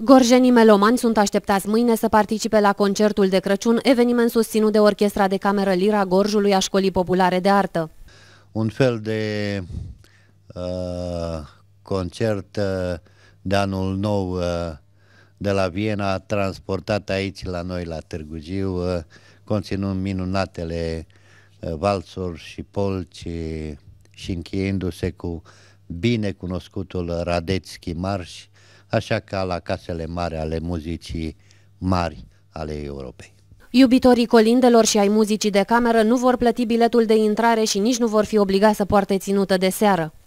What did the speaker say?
Gorjenii melomani sunt așteptați mâine să participe la concertul de Crăciun, eveniment susținut de Orchestra de Cameră Lira Gorjului a Școlii Populare de Artă. Un fel de uh, concert uh, de anul nou uh, de la Viena, transportat aici la noi la Târgu Jiu, uh, conținând minunatele uh, valsuri și polci uh, și încheiindu-se cu binecunoscutul Radețchi Marș, așa ca la casele mari ale muzicii mari ale Europei. Iubitorii colindelor și ai muzicii de cameră nu vor plăti biletul de intrare și nici nu vor fi obligați să poarte ținută de seară.